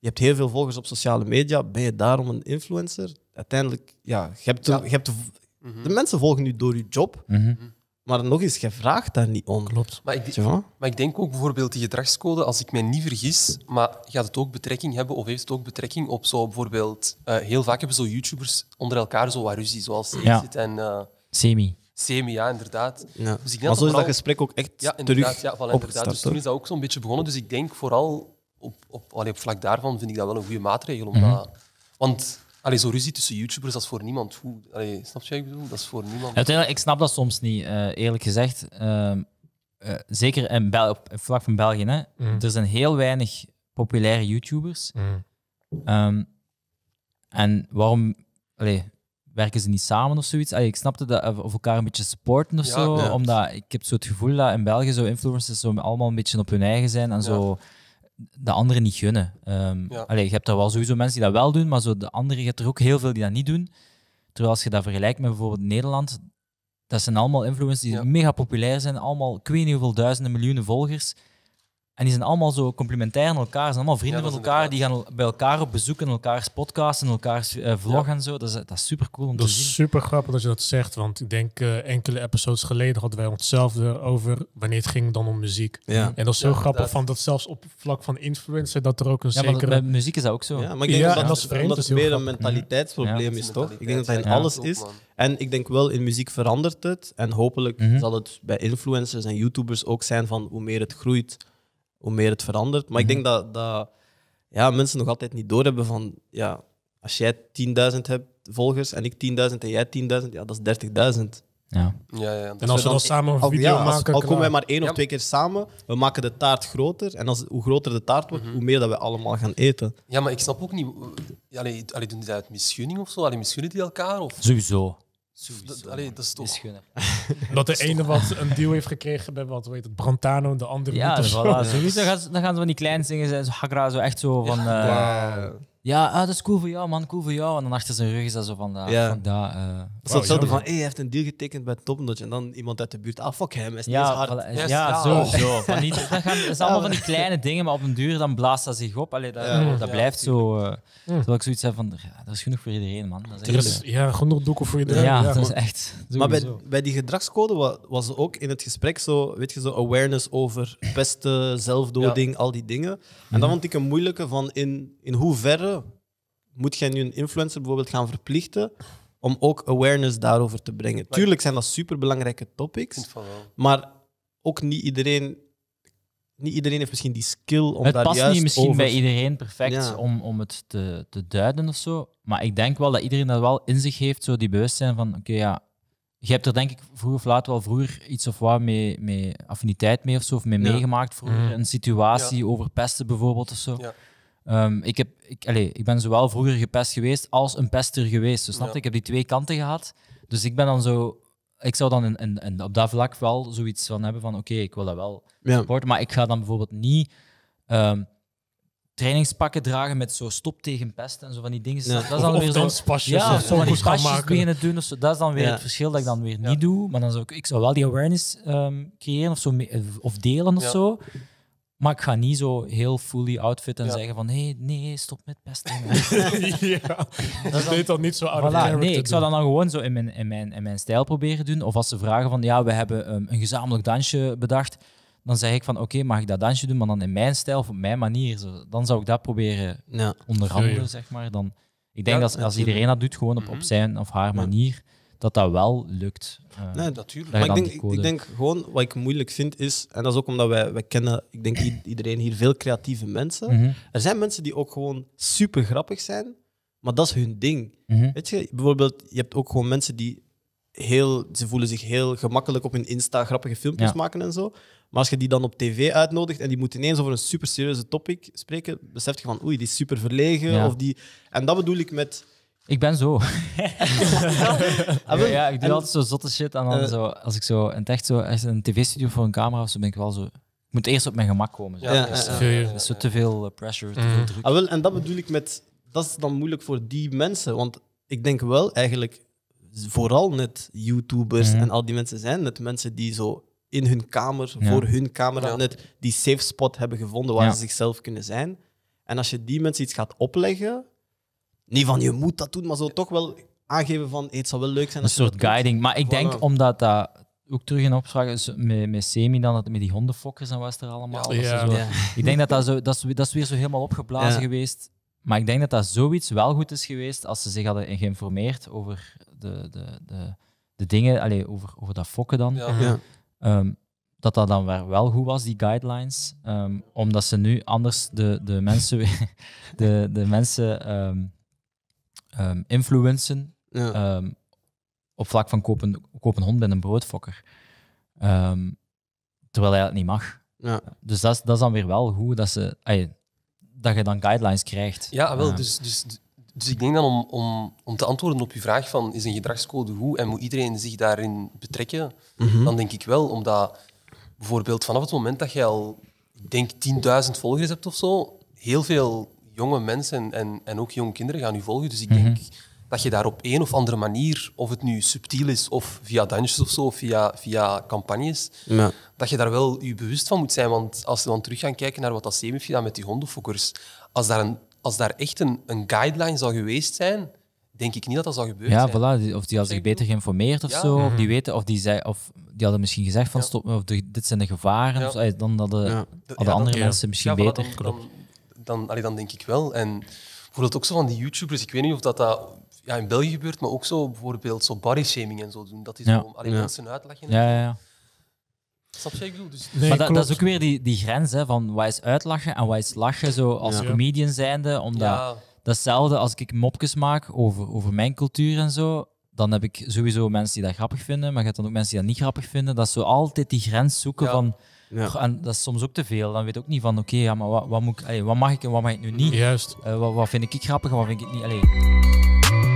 je hebt heel veel volgers op sociale media, ben je daarom een influencer? Uiteindelijk, ja, je hebt de, ja. Je mhm. de, mensen volgen nu door je job. Mhm. Maar nog eens, je vraagt daar niet om. Klopt. Maar ik, denk ook bijvoorbeeld die gedragscode, als ik mij niet vergis, maar gaat het ook betrekking hebben of heeft het ook betrekking op zo bijvoorbeeld... Eh, heel vaak hebben zo YouTubers onder elkaar zo wat ruzie, zoals ja. en... Eh, semi. Semi, ja, inderdaad. Dus ik denk maar zo is dat gesprek ook echt ja, terug ja, voilà, inderdaad. Dus toen is dat ook zo'n beetje begonnen. Dus ik denk vooral op, op, op vlak daarvan vind ik dat wel een goede maatregel. Omdat, mhm. Want allee, zo ruzie tussen YouTubers, dat is voor niemand goed. snap je wat ik bedoel? Dat is voor niemand. Uiteindelijk, ik snap dat soms niet, eh, eerlijk gezegd. Ehm, eh, zeker in Bel op vlak van België. Hè. Mhm. Er zijn heel weinig populaire YouTubers. Mhm. Ehm, en waarom werken ze niet samen of zoiets? Allee, ik snapte dat eh, of elkaar een beetje supporten of zo. Omdat ik heb zo het gevoel dat in België zo influencers zo allemaal een beetje op hun eigen zijn en zo de anderen niet gunnen. Ehm, allee, je hebt er wel sowieso mensen die dat wel doen, maar zo de anderen, je hebt er ook heel veel die dat niet doen. Terwijl als je dat vergelijkt met bijvoorbeeld Nederland, dat zijn allemaal influencers die mega populair zijn, allemaal ik weet niet hoeveel duizenden miljoenen volgers. En die zijn allemaal zo complementair aan elkaar, zijn allemaal vrienden van elkaar. Die gaan bij elkaar op bezoek in elkaars podcast en elkaars uh, vlog en zo. Dat is, dat is super cool om dat te zien. Dat is super grappig dat je dat zegt, want ik denk eh, enkele episodes geleden hadden wij hetzelfde over wanneer het ging dan om muziek. En dat is zo grappig dat... van dat zelfs op vlak van influencer dat er ook een zekere... bij muziek is dat ook zo. Ja, maar ik denk dat, dat, vreemd, omdat het meer een mentaliteitsprobleem is, toch? Ik denk dat hij in alles is. En ik denk wel, in muziek verandert het. En hopelijk mhm. zal het bij influencers en YouTubers ook zijn van hoe meer het groeit hoe meer het verandert. Maar ik mhm. denk dat, dat ja, mensen nog altijd niet doorhebben van, ja, als jij 10.000 hebt volgers en ik 10.000 en jij 10.000, ja, dat is 30.000. Ja. Ja, ja. en als we dus dan, samen een oh, video maken. Al komen wij maar één of twee keer samen, we maken de taart groter. En als, hoe groter de taart wordt, mhm. hoe meer dat we allemaal gaan eten. Ja, maar ik snap ook niet. Eh, allee, allee doen die dat uit misgunning of zo? Allee, misgunnen die elkaar? Of? Sowieso. Alleen dat is toch... Dat de ene wat een deal heeft gekregen bij wat weet het, Brantano en de andere ja, Voilà, sowieso. Dan gaan, ze, van die kleine zingen zijn, zo hakra, zo echt zo van... Eh, ja, ah, dat is cool voor jou, man, cool voor jou. En dan achter zijn rug is dat zo van, ah, eh. dat, Ja. dat, eh. is hetzelfde van, hey, hij heeft een deal getekend bij Top Notch. En dan iemand uit de buurt, ah, fuck hem, is niet Ja, hard. ja, zo. Oh. zo. Van niet, dat, gaan, is allemaal van die kleine dingen, maar op een duur dan blaast dat zich op. Allee, dat, dat blijft zo. eh, Terwijl ik zoiets heb van, ja, dat is genoeg voor iedereen, man. Dat is ja, genoeg doeken voor iedereen. ja, dat is echt. Maar bij, bij die gedragscode was was ook in het gesprek zo, weet je, zo awareness over pesten, zelfdoding, al die dingen. En mhm. dan vond ik een moeilijke van in, in hoeverre moet jij nu een influencer bijvoorbeeld gaan verplichten om ook awareness daarover te brengen? Tuurlijk zijn dat superbelangrijke topics, maar ook niet iedereen, niet iedereen heeft misschien die skill om het daar juist over... Het past niet misschien bij iedereen perfect om, om het te, te duiden of zo, maar ik denk wel dat iedereen dat wel in zich heeft, zo die bewustzijn van, oké, ja, je hebt er denk ik vroeg of laat wel vroeger iets of wat mee, mee affiniteit mee of zo, of mee meegemaakt vroeger. Mhm. Een situatie over pesten bijvoorbeeld of zo. Ehm, ik, heb, ik, allez, ik ben zowel vroeger gepest geweest als een pester geweest. Dus snap je? Ik heb die twee kanten gehad. Dus ik ben dan zo. Ik zou dan op dat vlak wel zoiets van hebben van oké, ik wil dat wel ja. Maar ik ga dan bijvoorbeeld niet ehm, trainingspakken dragen met zo stop tegen pest en zo van die dingen. Ja. Dat is dan of, weer zo. ja, of zo van die pasjes maken. beginnen doen. Of zo. Dat is dan weer het verschil dat ik dan weer niet doe. Maar dan zou ik, ik zou wel die awareness ehm, creëren of, zo, of delen of zo. Maar ik ga niet zo heel fully outfit en zeggen van hey, nee, stop met pesten. ja, dat deed dan niet zo Nee, ik zou dat dan gewoon zo in mijn, in, mijn, in mijn stijl proberen doen. Of als ze vragen van ja, we hebben ehm, een gezamenlijk dansje bedacht, dan zeg ik van oké, mag ik dat dansje doen, maar dan in mijn stijl of op mijn manier. dan zou ik dat proberen ja. onder andere, zeg maar. Dan, ik denk dat als, als iedereen dat doet, gewoon op, op mhm. zijn of haar manier, dat dat wel lukt. Uh, nee, natuurlijk. Maar ik denk, ik denk, gewoon, wat ik moeilijk vind is, en dat is ook omdat wij, wij kennen, ik denk iedereen hier, veel creatieve mensen. Mhm. Er zijn mensen die ook gewoon super grappig zijn, maar dat is hun ding. Mhm. Weet je, bijvoorbeeld, je hebt ook gewoon mensen die heel, ze voelen zich heel gemakkelijk op hun Insta grappige filmpjes maken en zo. Maar als je die dan op tv uitnodigt en die moet ineens over een super serieuze topic spreken, besef je van oei, die is super verlegen. Of die... En dat bedoel ik met ik ben zo. Ah, ja, ik doe altijd zo zotte shit. En dan eh. zo, als ik zo in echt zo als een tv-studio voor een camera of zo ben ik wel zo. Ik moet eerst op mijn gemak komen. Zo. Ja, dus, dat is zo te veel eh, pressure, te veel mhm. druk. Ah, wel, en dat bedoel ik met. Dat is dan moeilijk voor die mensen. Want ik denk wel eigenlijk, vooral net YouTubers mhm. en al die mensen zijn net mensen die zo in hun kamer, voor hun camera, net die safe spot hebben gevonden waar ze zichzelf kunnen zijn. En als je die mensen iets gaat opleggen, niet van je moet dat doen, maar zo toch wel aangeven van het zou wel leuk zijn. Een soort guiding. Maar ik denk omdat dat ook terug in opspraak is met, met Semi, dan, met die hondenfokkers en wat er allemaal. Ja. Ja. Ik denk dat dat, zo, dat, is, dat is weer zo helemaal opgeblazen geweest. Maar ik denk dat dat zoiets wel goed is geweest als ze zich hadden geïnformeerd over de, de, de, de dingen, allez, over, over dat fokken dan. Ehm, dat dat dan wel goed was, die guidelines. Ehm, omdat ze nu anders de, de mensen, de, de mensen ehm, um, influencen ehm, op vlak van kopen, kopen hond bij een broodfokker. Ehm, terwijl hij dat niet mag. Ja. Dus dat is, dat is dan weer wel goed dat, ze, dat je dan guidelines krijgt. Ja, wel, dus, dus, dus ik denk dan om, om, om te antwoorden op je vraag van is een gedragscode hoe en moet iedereen zich daarin betrekken, mhm. dan denk ik wel, omdat bijvoorbeeld vanaf het moment dat je al, denk, 10.000 volgers hebt of zo, heel veel jonge mensen en, en ook jonge kinderen gaan u volgen. Dus ik mhm. denk dat je daar op een of andere manier, of het nu subtiel is, of via dungeons of zo, of via, via campagnes, dat je daar wel je bewust van moet zijn. Want als we dan terug gaan kijken naar wat dat heeft met die hondenfokkers, als daar, een, als daar echt een, een guideline zou geweest zijn, denk ik niet dat dat zou gebeuren. Ja, zijn. voilà. Of die had zich beter geïnformeerd of zo. Of die mhm. weten, of die zei, of die hadden misschien gezegd van ja. stop, of dit zijn de gevaren. dan hadden, hadden andere mensen misschien beter. Dan, dan, allee, dan denk ik wel. En bijvoorbeeld ook zo van die YouTubers, ik weet niet of dat, dat ja, in België gebeurt, maar ook zo bijvoorbeeld zo body shaming en zo doen. Dat is ja. gewoon alleen mensen uitleggen. Ja, ja, ja. Snap je, ik bedoel? Dus... maar dat, dat, is ook weer die, die grens hè, van wat is uitlachen en wat is lachen zo als comedian zijnde. Omdat datzelfde als ik mopjes maak over, over mijn cultuur en zo, dan heb ik sowieso mensen die dat grappig vinden, maar je hebt dan ook mensen die dat niet grappig vinden. Dat ze altijd die grens zoeken van ja. En dat is soms ook te veel. Dan weet je ook niet van, oké, ja, maar wat, wat, moet ik, wat mag ik en wat mag ik nu niet? Juist. Eh, wat, vind ik grappig en wat vind ik niet? Allee.